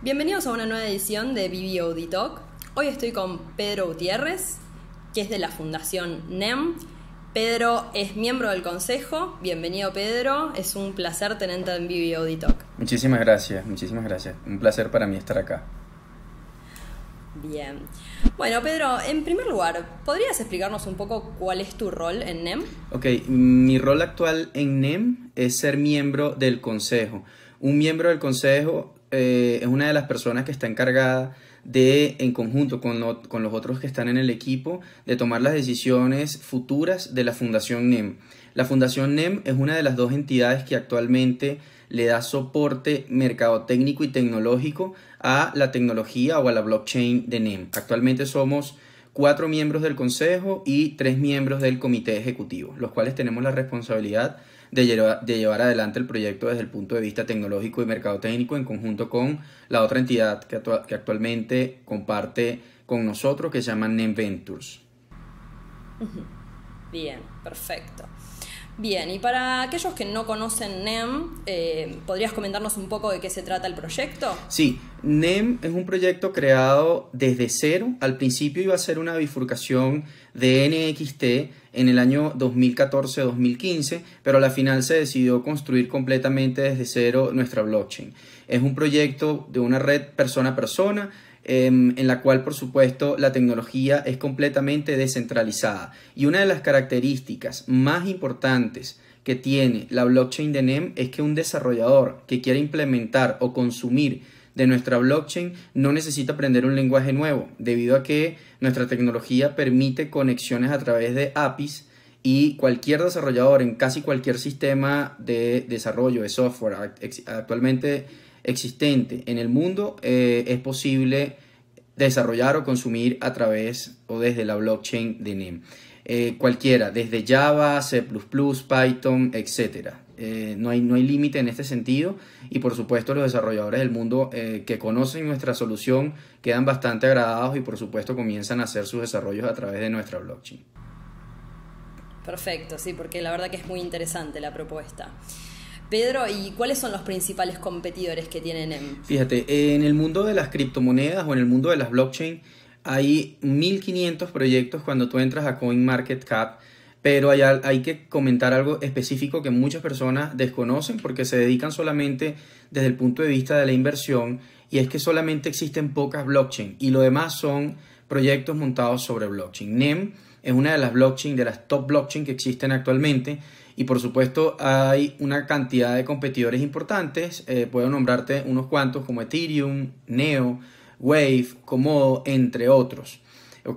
Bienvenidos a una nueva edición de BBOD Talk. Hoy estoy con Pedro Gutiérrez, que es de la Fundación NEM. Pedro es miembro del Consejo. Bienvenido, Pedro. Es un placer tenerte en BBOD Talk. Muchísimas gracias, muchísimas gracias. Un placer para mí estar acá. Bien. Bueno, Pedro, en primer lugar, ¿podrías explicarnos un poco cuál es tu rol en NEM? Ok, mi rol actual en NEM es ser miembro del Consejo. Un miembro del Consejo eh, es una de las personas que está encargada de, en conjunto con, los otros que están en el equipo, de tomar las decisiones futuras de la Fundación NEM. La Fundación NEM es una de las dos entidades que actualmente le da soporte mercadotécnico y tecnológico a la tecnología o a la blockchain de NEM. Actualmente somos cuatro miembros del consejo y tres miembros del comité ejecutivo, los cuales tenemos la responsabilidad de llevar, adelante el proyecto desde el punto de vista tecnológico y mercado técnico en conjunto con la otra entidad que, actualmente comparte con nosotros que se llama NEM Bien, perfecto. Bien, y para aquellos que no conocen NEM, eh, ¿podrías comentarnos un poco de qué se trata el proyecto? Sí, NEM es un proyecto creado desde cero. Al principio iba a ser una bifurcación de NXT en el año 2014-2015, pero a la final se decidió construir completamente desde cero nuestra blockchain. Es un proyecto de una red persona a persona Em, en la cual por supuesto la tecnología es completamente descentralizada. Y una de las características más importantes que tiene la blockchain de NEM es que un desarrollador que quiera implementar o consumir de nuestra blockchain no necesita aprender un lenguaje nuevo, debido a que nuestra tecnología permite conexiones a través de APIs y cualquier desarrollador en casi cualquier sistema de desarrollo de software, actualmente existente en el mundo eh, es posible desarrollar o consumir a través o desde la blockchain de NEM. Eh, cualquiera, desde Java, C++, Python, etcétera. Eh, no hay, no hay límite en este sentido y por supuesto los desarrolladores del mundo que conocen nuestra solución quedan bastante agradados y por supuesto comienzan a hacer sus desarrollos a través de nuestra blockchain. Perfecto, sí, porque la verdad que es muy interesante la propuesta. Pedro, ¿y cuáles son los principales competidores que tienen en... Fíjate, en el mundo de las criptomonedas o en el mundo de las blockchain hay 1500 proyectos cuando tú entras a CoinMarketCap, pero hay, hay que comentar algo específico que muchas personas desconocen porque se dedican solamente desde el punto de vista de la inversión y es que solamente existen pocas blockchain y lo demás son proyectos montados sobre blockchain. NEM es una de las blockchain, de las top blockchain que existen actualmente y por supuesto hay una cantidad de competidores importantes, eh, puedo nombrarte unos cuantos como Ethereum, Neo, Wave, Comodo, entre otros.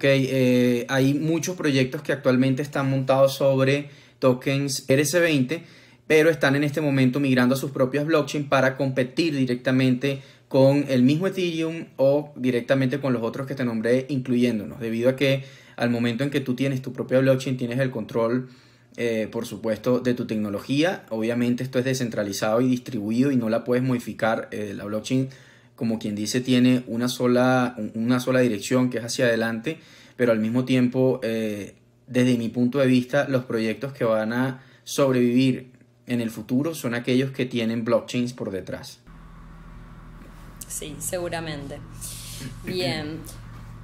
Eh, hay muchos proyectos que actualmente están montados sobre tokens rs 20 pero están en este momento migrando a sus propias blockchain para competir directamente con el mismo Ethereum o directamente con los otros que te nombré, incluyéndonos, debido a que al momento en que tú tienes tu propia blockchain, tienes el control, eh, por supuesto, de tu tecnología. Obviamente esto es descentralizado y distribuido y no la puedes modificar. Eh, la blockchain, como quien dice, tiene una sola, una sola dirección que es hacia adelante, pero al mismo tiempo, eh, desde mi punto de vista, los proyectos que van a sobrevivir en el futuro son aquellos que tienen blockchains por detrás sí, seguramente. Bien.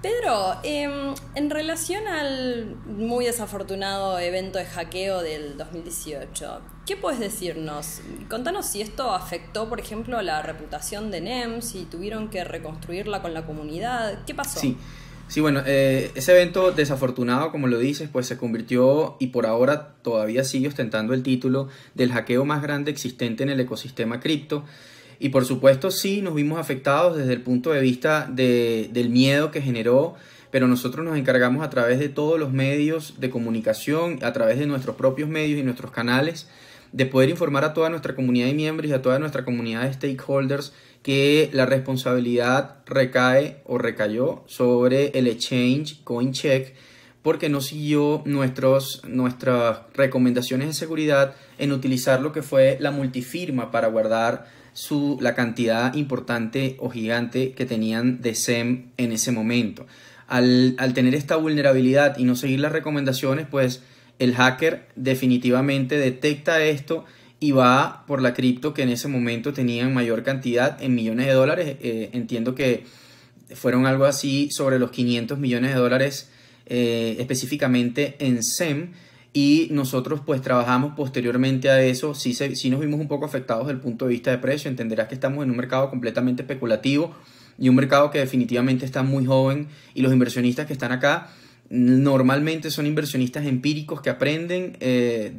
Pedro, em, en relación al muy desafortunado evento de hackeo del 2018, ¿qué puedes decirnos? Contanos si esto afectó, por ejemplo, la reputación de NEM, si tuvieron que reconstruirla con la comunidad, ¿qué pasó? Sí, sí bueno, eh, ese evento desafortunado, como lo dices, pues se convirtió y por ahora todavía sigue ostentando el título del hackeo más grande existente en el ecosistema cripto y por supuesto sí, nos vimos afectados desde el punto de vista de, del miedo que generó, pero nosotros nos encargamos a través de todos los medios de comunicación, a través de nuestros propios medios y nuestros canales, de poder informar a toda nuestra comunidad de miembros y a toda nuestra comunidad de stakeholders que la responsabilidad recae o recayó sobre el exchange CoinCheck porque no siguió nuestros, nuestras recomendaciones de seguridad en utilizar lo que fue la multifirma para guardar la cantidad importante o gigante que tenían de SEM en ese momento. Al, tener esta vulnerabilidad y no seguir las recomendaciones, pues el hacker definitivamente detecta esto y va por la cripto que en ese momento tenía mayor cantidad en millones de dólares. Eh, entiendo que fueron algo así sobre los 500 millones de dólares eh, específicamente en SEM y nosotros pues trabajamos posteriormente a eso, sí, nos vimos un poco afectados desde el punto de vista de precio, entenderás que estamos en un mercado completamente especulativo y un mercado que definitivamente está muy joven y los inversionistas que están acá normalmente son inversionistas empíricos que aprenden eh,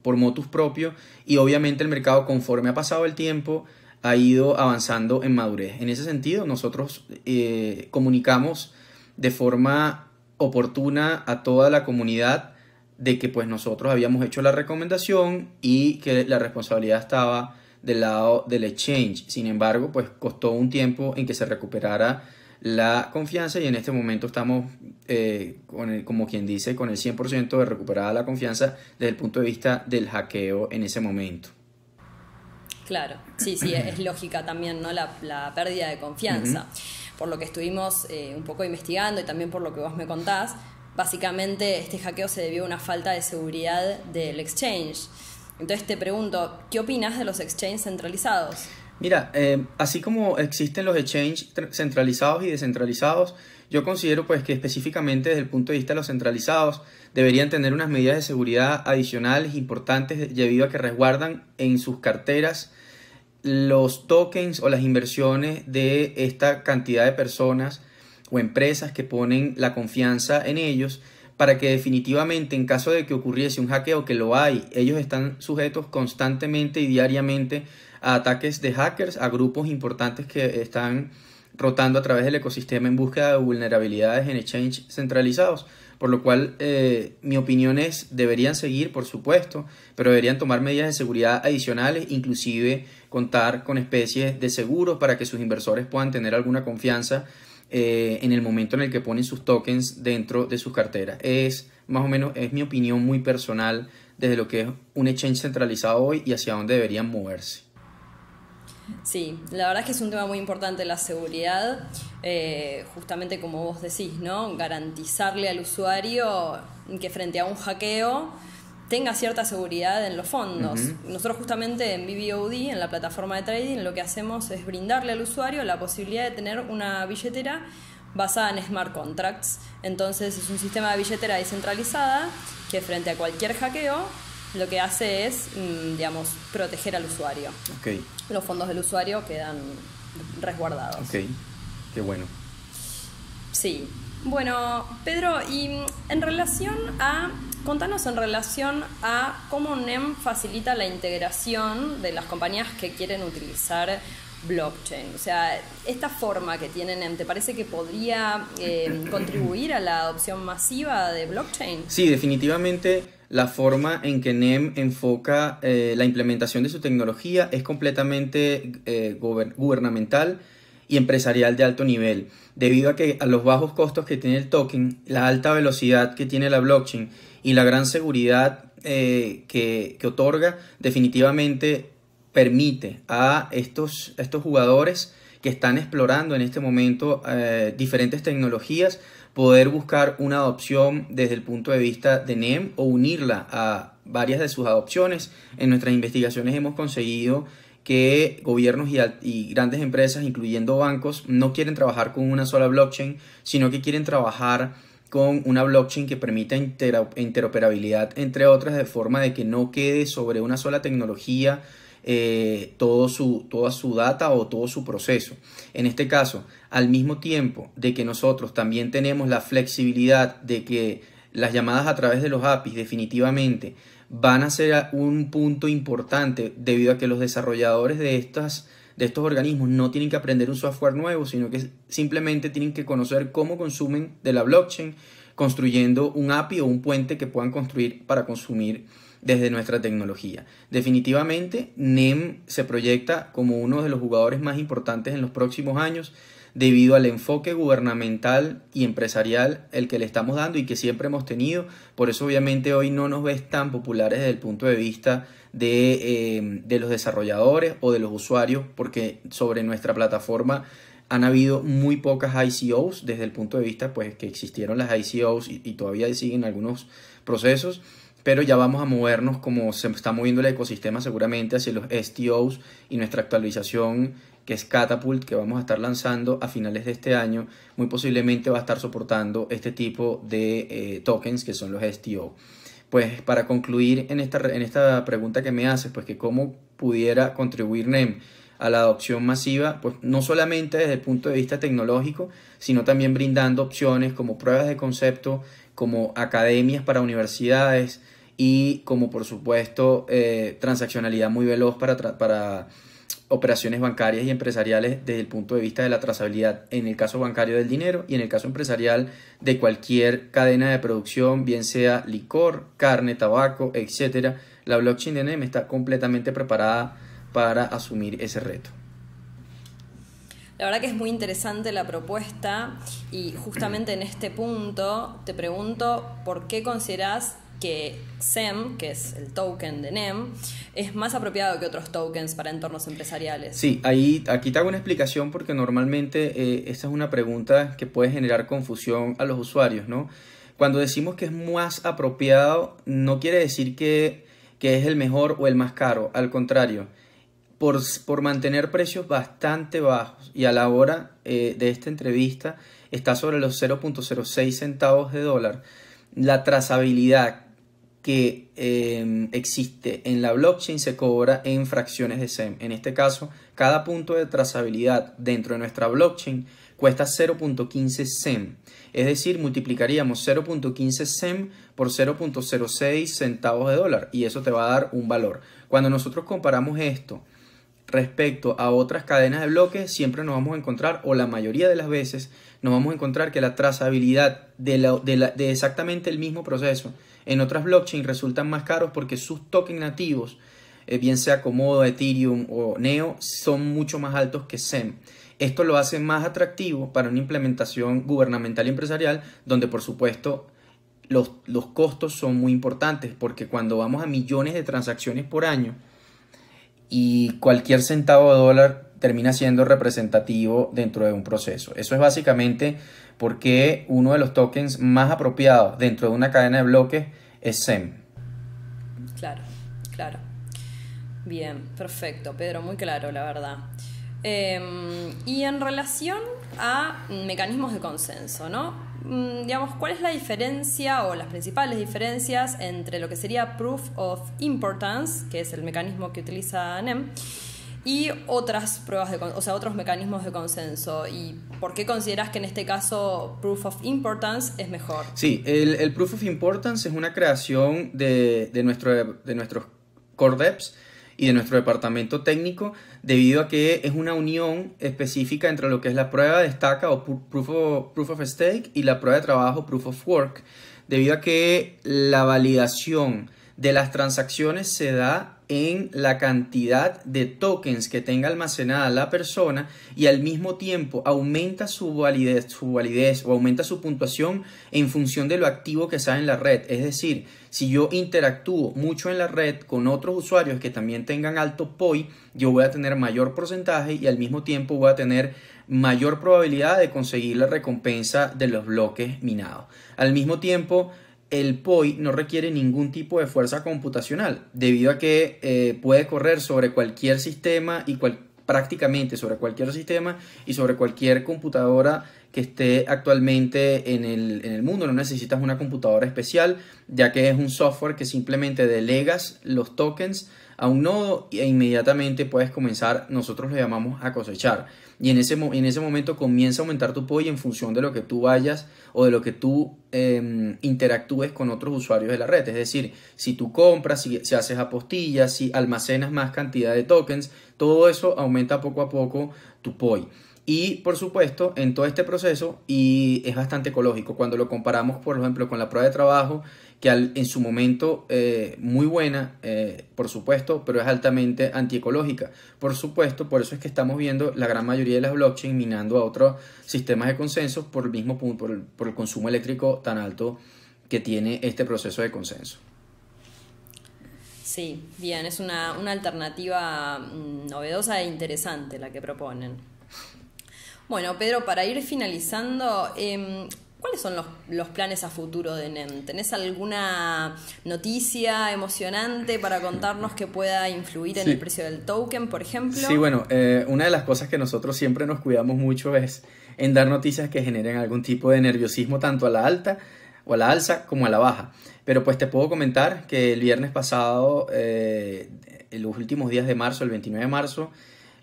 por motus propio y obviamente el mercado conforme ha pasado el tiempo ha ido avanzando en madurez. En ese sentido nosotros eh, comunicamos de forma oportuna a toda la comunidad de que pues nosotros habíamos hecho la recomendación y que la responsabilidad estaba del lado del exchange. Sin embargo, pues costó un tiempo en que se recuperara la confianza y en este momento estamos, eh, con como quien dice, con el 100% de recuperada la confianza desde el punto de vista del hackeo en ese momento. Claro, sí, sí, es lógica también ¿no? la, pérdida de confianza. Por lo que estuvimos eh, un poco investigando y también por lo que vos me contás, básicamente este hackeo se debió a una falta de seguridad del exchange. Entonces te pregunto, ¿qué opinas de los exchanges centralizados? Mira, eh, así como existen los exchanges centralizados y descentralizados, yo considero pues que específicamente desde el punto de vista de los centralizados deberían tener unas medidas de seguridad adicionales importantes debido a que resguardan en sus carteras los tokens o las inversiones de esta cantidad de personas o empresas que ponen la confianza en ellos para que definitivamente en caso de que ocurriese un hackeo, que lo hay, ellos están sujetos constantemente y diariamente a ataques de hackers, a grupos importantes que están rotando a través del ecosistema en búsqueda de vulnerabilidades en exchange centralizados. Por lo cual, eh, mi opinión es, deberían seguir, por supuesto, pero deberían tomar medidas de seguridad adicionales, inclusive contar con especies de seguros para que sus inversores puedan tener alguna confianza eh, en el momento en el que ponen sus tokens dentro de sus carteras. Es más o menos, es mi opinión muy personal desde lo que es un exchange centralizado hoy y hacia dónde deberían moverse. Sí, la verdad es que es un tema muy importante la seguridad, eh, justamente como vos decís, ¿no? Garantizarle al usuario que frente a un hackeo tenga cierta seguridad en los fondos. Nosotros justamente en BBOD, en la plataforma de trading, lo que hacemos es brindarle al usuario la posibilidad de tener una billetera basada en smart contracts. Entonces es un sistema de billetera descentralizada que frente a cualquier hackeo lo que hace es, mm, digamos, proteger al usuario. Okay. Los fondos del usuario quedan resguardados. Ok, qué bueno. Sí. Bueno, Pedro, y mm, en relación a Contanos en relación a cómo NEM facilita la integración de las compañías que quieren utilizar blockchain. O sea, esta forma que tiene NEM, ¿te parece que podría eh, contribuir a la adopción masiva de blockchain? Sí, definitivamente la forma en que NEM enfoca eh, la implementación de su tecnología es completamente eh, gubernamental y empresarial de alto nivel, debido a que a los bajos costos que tiene el token, la alta velocidad que tiene la blockchain y la gran seguridad eh, que, otorga definitivamente permite a estos, estos jugadores que están explorando en este momento eh, diferentes tecnologías, poder buscar una adopción desde el punto de vista de NEM o unirla a varias de sus adopciones. En nuestras investigaciones hemos conseguido que gobiernos y, y, grandes empresas, incluyendo bancos, no quieren trabajar con una sola blockchain, sino que quieren trabajar con una blockchain que permita interoperabilidad entre otras de forma de que no quede sobre una sola tecnología eh, todo su, toda su data o todo su proceso. En este caso, al mismo tiempo de que nosotros también tenemos la flexibilidad de que las llamadas a través de los APIs definitivamente van a ser un punto importante debido a que los desarrolladores de estas de estos organismos no tienen que aprender un software nuevo, sino que simplemente tienen que conocer cómo consumen de la blockchain, construyendo un API o un puente que puedan construir para consumir desde nuestra tecnología. Definitivamente, NEM se proyecta como uno de los jugadores más importantes en los próximos años debido al enfoque gubernamental y empresarial el que le estamos dando y que siempre hemos tenido. Por eso obviamente hoy no nos ves tan populares desde el punto de vista de, eh, los desarrolladores o de los usuarios, porque sobre nuestra plataforma han habido muy pocas ICOs desde el punto de vista pues que existieron las ICOs y, y todavía siguen algunos procesos pero ya vamos a movernos como se está moviendo el ecosistema seguramente hacia los STOs y nuestra actualización que es Catapult, que vamos a estar lanzando a finales de este año, muy posiblemente va a estar soportando este tipo de eh, tokens que son los STO. Pues para concluir en esta, en esta pregunta que me haces, pues que cómo pudiera contribuir NEM a la adopción masiva, pues no solamente desde el punto de vista tecnológico, sino también brindando opciones como pruebas de concepto, como academias para universidades y como por supuesto eh, transaccionalidad muy veloz para, para operaciones bancarias y empresariales desde el punto de vista de la trazabilidad, en el caso bancario del dinero y en el caso empresarial de cualquier cadena de producción, bien sea licor, carne, tabaco, etcétera La blockchain de NEM está completamente preparada para asumir ese reto. La verdad que es muy interesante la propuesta y justamente en este punto te pregunto por qué consideras que SEM, que es el token de NEM, es más apropiado que otros tokens para entornos empresariales. Sí, ahí, aquí te hago una explicación porque normalmente eh, esta es una pregunta que puede generar confusión a los usuarios, ¿no? Cuando decimos que es más apropiado, no quiere decir que, que es el mejor o el más caro, al contrario. Por, mantener precios bastante bajos y a la hora eh, de esta entrevista está sobre los 0.06 centavos de dólar. La trazabilidad que em, existe en la blockchain se cobra en fracciones de SEM. En este caso, cada punto de trazabilidad dentro de nuestra blockchain cuesta 0.15 SEM. Es decir, multiplicaríamos 0.15 SEM por 0.06 centavos de dólar y eso te va a dar un valor. Cuando nosotros comparamos esto respecto a otras cadenas de bloques, siempre nos vamos a encontrar, o la mayoría de las veces, nos vamos a encontrar que la trazabilidad de exactamente el mismo proceso en otras blockchains resultan más caros porque sus tokens nativos, eh, bien sea Comodo, Ethereum o Neo, son mucho más altos que SEM. Esto lo hace más atractivo para una implementación gubernamental y empresarial, donde por supuesto los, los costos son muy importantes, porque cuando vamos a millones de transacciones por año y cualquier centavo de dólar termina siendo representativo dentro de un proceso. Eso es básicamente porque uno de los tokens más apropiados dentro de una cadena de bloques es SEM. Claro, claro. Bien, perfecto, Pedro, muy claro, la verdad. Em, y en relación a mecanismos de consenso, ¿no? Mm, digamos, ¿cuál es la diferencia o las principales diferencias entre lo que sería Proof of Importance, que es el mecanismo que utiliza NEM, y otras pruebas de, o sea, otros mecanismos de consenso. ¿Y por qué consideras que en este caso Proof of Importance es mejor? Sí, el, Proof of Importance es una creación de, nuestro, de nuestros core devs y de nuestro departamento técnico debido a que es una unión específica entre lo que es la prueba de estaca o proof of, proof of stake y la prueba de trabajo proof of work debido a que la validación de las transacciones se da en la cantidad de tokens que tenga almacenada la persona y al mismo tiempo aumenta su validez, su validez o aumenta su puntuación en función de lo activo que está en la red. Es decir, si yo interactúo mucho en la red con otros usuarios que también tengan alto POI, yo voy a tener mayor porcentaje y al mismo tiempo voy a tener mayor probabilidad de conseguir la recompensa de los bloques minados. Al mismo tiempo, el POI no requiere ningún tipo de fuerza computacional, debido a que eh, puede correr sobre cualquier sistema y prácticamente sobre cualquier sistema y sobre cualquier computadora que esté actualmente en el, en el, mundo. No necesitas una computadora especial, ya que es un software que simplemente delegas los tokens a un nodo e inmediatamente puedes comenzar, nosotros lo llamamos a cosechar. Y en ese, en ese momento comienza a aumentar tu POI en función de lo que tú vayas o de lo que tú em, interactúes con otros usuarios de la red. Es decir, si tú compras, si, si haces apostillas, si almacenas más cantidad de tokens, todo eso aumenta poco a poco tu POI. Y por supuesto, en todo este proceso, y es bastante ecológico, cuando lo comparamos, por ejemplo, con la prueba de trabajo, que en su momento eh, muy buena, eh, por supuesto, pero es altamente antiecológica. Por supuesto, por eso es que estamos viendo la gran mayoría de las blockchains minando a otros sistemas de consenso por el mismo por el, consumo eléctrico tan alto que tiene este proceso de consenso. Sí, bien, es una, alternativa mm, novedosa e interesante la que proponen. Bueno, Pedro, para ir finalizando, em, ¿Cuáles son los, planes a futuro de NEM? ¿Tenés alguna noticia emocionante para contarnos que pueda influir en el precio del token, por ejemplo? Sí, bueno, eh, una de las cosas que nosotros siempre nos cuidamos mucho es en dar noticias que generen algún tipo de nerviosismo tanto a la alta o a la alza como a la baja. Pero pues te puedo comentar que el viernes pasado, en eh, los últimos días de marzo, el 29 de marzo,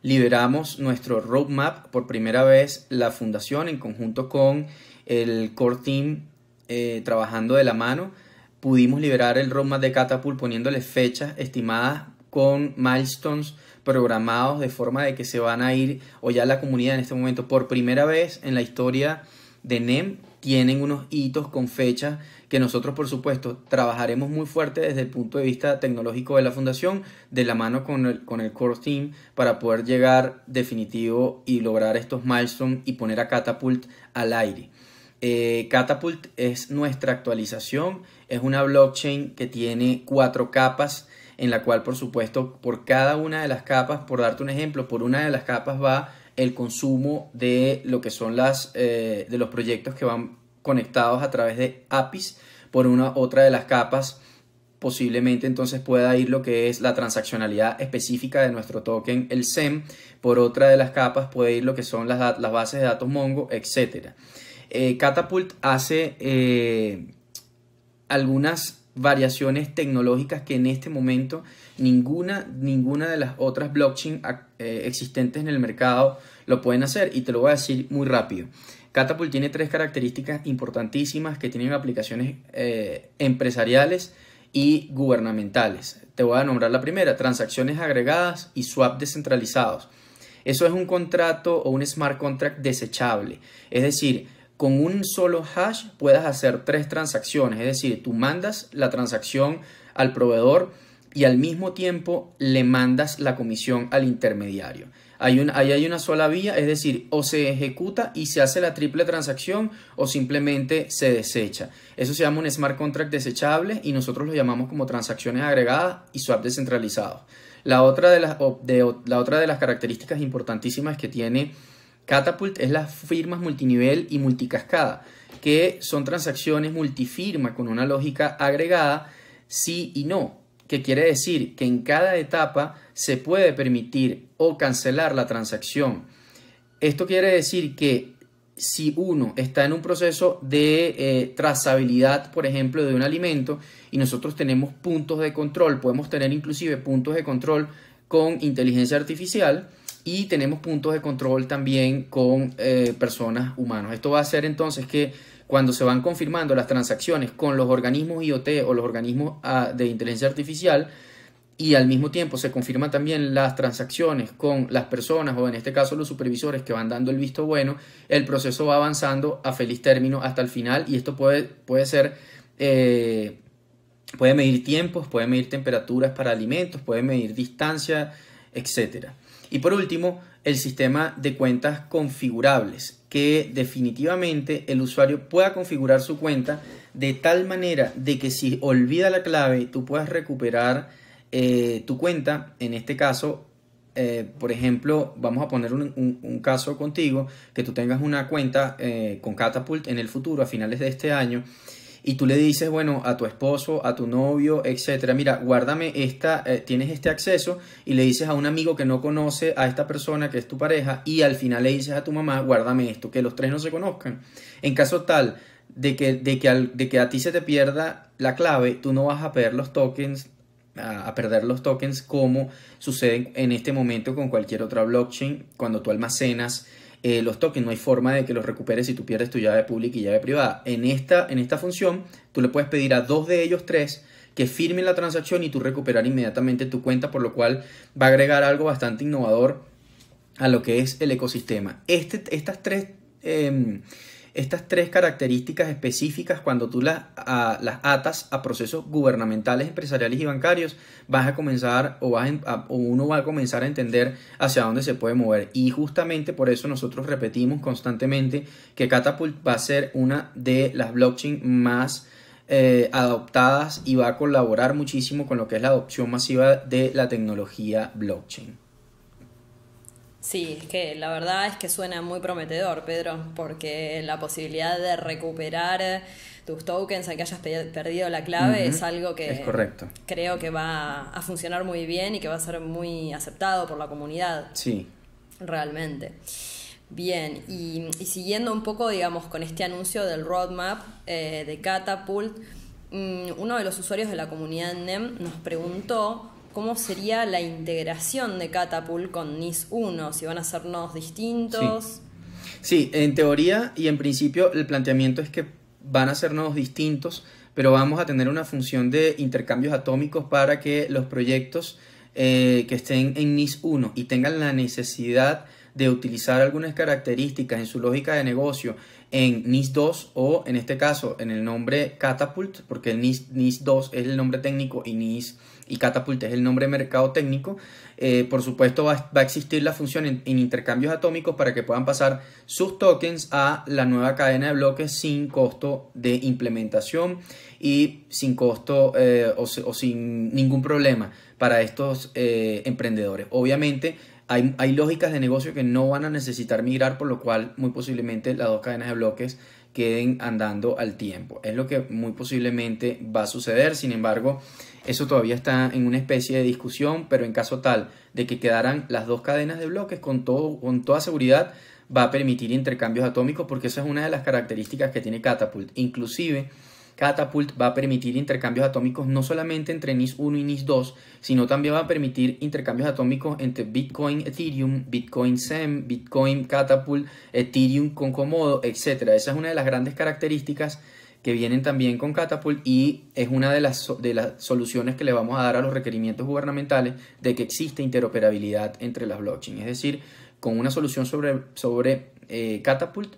liberamos nuestro roadmap por primera vez la fundación en conjunto con el core team eh, trabajando de la mano. Pudimos liberar el roadmap de Catapult poniéndole fechas estimadas con milestones programados de forma de que se van a ir o ya la comunidad en este momento por primera vez en la historia de NEM tienen unos hitos con fechas que nosotros, por supuesto, trabajaremos muy fuerte desde el punto de vista tecnológico de la fundación, de la mano con el, con el core team, para poder llegar definitivo y lograr estos milestones y poner a Catapult al aire. Eh, Catapult es nuestra actualización, es una blockchain que tiene cuatro capas, en la cual, por supuesto, por cada una de las capas, por darte un ejemplo, por una de las capas va el consumo de lo que son las, eh, de los proyectos que van conectados a través de APIs por una otra de las capas posiblemente entonces pueda ir lo que es la transaccionalidad específica de nuestro token, el SEM, por otra de las capas puede ir lo que son las, bases de datos Mongo, etcétera eh, Catapult hace eh, algunas variaciones tecnológicas que en este momento ninguna, ninguna de las otras blockchain eh, existentes en el mercado lo pueden hacer y te lo voy a decir muy rápido. Catapult tiene tres características importantísimas que tienen aplicaciones eh, empresariales y gubernamentales. Te voy a nombrar la primera, transacciones agregadas y swap descentralizados. Eso es un contrato o un smart contract desechable. Es decir, con un solo hash puedas hacer tres transacciones, es decir, tú mandas la transacción al proveedor y al mismo tiempo le mandas la comisión al intermediario. Hay ahí hay una sola vía, es decir, o se ejecuta y se hace la triple transacción o simplemente se desecha. Eso se llama un smart contract desechable y nosotros lo llamamos como transacciones agregadas y swap descentralizados. La otra de las, la otra de las características importantísimas que tiene Catapult es las firmas multinivel y multicascada, que son transacciones multifirma con una lógica agregada sí y no, que quiere decir que en cada etapa se puede permitir o cancelar la transacción. Esto quiere decir que si uno está en un proceso de eh, trazabilidad, por ejemplo, de un alimento, y nosotros tenemos puntos de control, podemos tener inclusive puntos de control con inteligencia artificial, y tenemos puntos de control también con eh, personas humanas. Esto va a hacer entonces que cuando se van confirmando las transacciones con los organismos IoT o los organismos ah, de inteligencia artificial y al mismo tiempo se confirman también las transacciones con las personas o en este caso los supervisores que van dando el visto bueno, el proceso va avanzando a feliz término hasta el final y esto puede, puede ser... Eh, puede medir tiempos, puede medir temperaturas para alimentos, puede medir distancia, etcétera. Y por último, el sistema de cuentas configurables, que definitivamente el usuario pueda configurar su cuenta de tal manera de que si olvida la clave, tú puedas recuperar eh, tu cuenta, en este caso eh, por ejemplo, vamos a poner un, caso contigo, que tú tengas una cuenta eh, con Catapult en el futuro, a finales de este año, y tú le dices, bueno, a tu esposo, a tu novio, etcétera, mira, guárdame esta, eh, tienes este acceso y le dices a un amigo que no conoce a esta persona que es tu pareja y al final le dices a tu mamá, guárdame esto, que los tres no se conozcan. En caso tal de que, de que, de que a ti se te pierda la clave, tú no vas a perder los tokens a, perder los tokens como sucede en este momento con cualquier otra blockchain cuando tú almacenas eh, los tokens no hay forma de que los recuperes si tú pierdes tu llave pública y llave privada. En esta, en esta función, tú le puedes pedir a dos de ellos tres que firmen la transacción y tú recuperar inmediatamente tu cuenta, por lo cual va a agregar algo bastante innovador a lo que es el ecosistema. Este, estas tres... Em, estas tres características específicas, cuando tú las, atas a procesos gubernamentales, empresariales y bancarios, vas a comenzar o, uno va a comenzar a entender hacia dónde se puede mover. Y justamente por eso nosotros repetimos constantemente que Catapult va a ser una de las blockchain más... Eh, adoptadas y va a colaborar muchísimo con lo que es la adopción masiva de la tecnología blockchain. Sí, es que la verdad es que suena muy prometedor, Pedro, porque la posibilidad de recuperar tus tokens a que hayas perdido la clave es algo que creo que va a funcionar muy bien y que va a ser muy aceptado por la comunidad. Sí. Realmente. Bien, y, siguiendo un poco, digamos, con este anuncio del roadmap eh, de Catapult, mm, uno de los usuarios de la comunidad NEM nos preguntó cómo sería la integración de Catapult con NIS 1, si van a ser nodos distintos. Sí. en teoría y en principio el planteamiento es que van a ser nodos distintos, pero vamos a tener una función de intercambios atómicos para que los proyectos eh, que estén en NIS 1 y tengan la necesidad de utilizar algunas características en su lógica de negocio en NIS 2 o en este caso en el nombre Catapult, porque NIS, 2 es el nombre técnico y NIS y Catapult es el nombre de mercado técnico. Eh, por supuesto, va, a existir la función en, intercambios atómicos para que puedan pasar sus tokens a la nueva cadena de bloques sin costo de implementación y sin costo eh, o, sin ningún problema para estos eh, emprendedores. Obviamente, hay, hay, lógicas de negocio que no van a necesitar migrar, por lo cual muy posiblemente las dos cadenas de bloques queden andando al tiempo. Es lo que muy posiblemente va a suceder. Sin embargo, eso todavía está en una especie de discusión, pero en caso tal de que quedaran las dos cadenas de bloques, con, todo, con toda seguridad va a permitir intercambios atómicos porque esa es una de las características que tiene Catapult. Inclusive, Catapult va a permitir intercambios atómicos no solamente entre NIS 1 y NIS 2, sino también va a permitir intercambios atómicos entre Bitcoin Ethereum, Bitcoin SEM, Bitcoin Catapult, Ethereum con Comodo, etc. Esa es una de las grandes características que vienen también con Catapult y es una de las, de las soluciones que le vamos a dar a los requerimientos gubernamentales de que existe interoperabilidad entre las blockchains. Es decir, con una solución sobre, sobre eh, Catapult,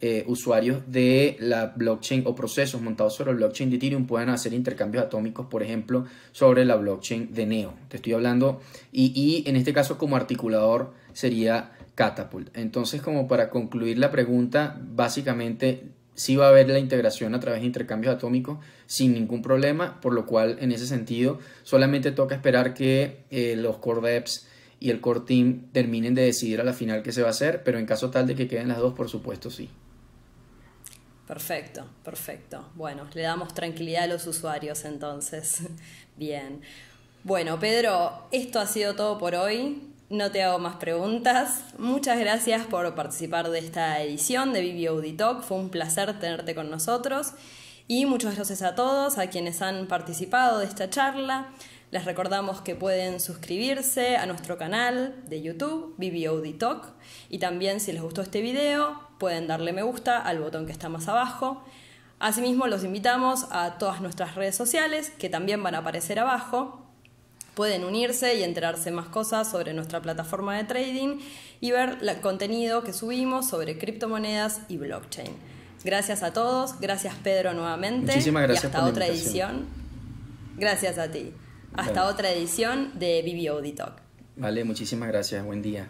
eh, usuarios de la blockchain o procesos montados sobre la blockchain de Ethereum pueden hacer intercambios atómicos, por ejemplo, sobre la blockchain de Neo. Te estoy hablando, y en este caso como articulador sería Catapult. Entonces, como para concluir la pregunta, básicamente sí va a haber la integración a través de intercambios atómicos sin ningún problema, por lo cual en ese sentido solamente toca esperar que eh, los core devs y el core team terminen de decidir a la final qué se va a hacer, pero en caso tal de que queden las dos, por supuesto sí. Perfecto, perfecto. Bueno, le damos tranquilidad a los usuarios entonces. Bien. Bueno, Pedro, esto ha sido todo por hoy. No te hago más preguntas. Muchas gracias por participar de esta edición de Audi Talk. Fue un placer tenerte con nosotros. Y muchas gracias a todos, a quienes han participado de esta charla. Les recordamos que pueden suscribirse a nuestro canal de YouTube, Audi Talk, y también si les gustó este video, pueden darle me gusta al botón que está más abajo. Asimismo, los invitamos a todas nuestras redes sociales, que también van a aparecer abajo, Pueden unirse y enterarse más cosas sobre nuestra plataforma de trading y ver el contenido que subimos sobre criptomonedas y blockchain. Gracias a todos, gracias Pedro nuevamente. Muchísimas gracias. Y hasta otra edición. Gracias a ti. Hasta otra edición de Video Talk. Vale, muchísimas gracias. Buen día.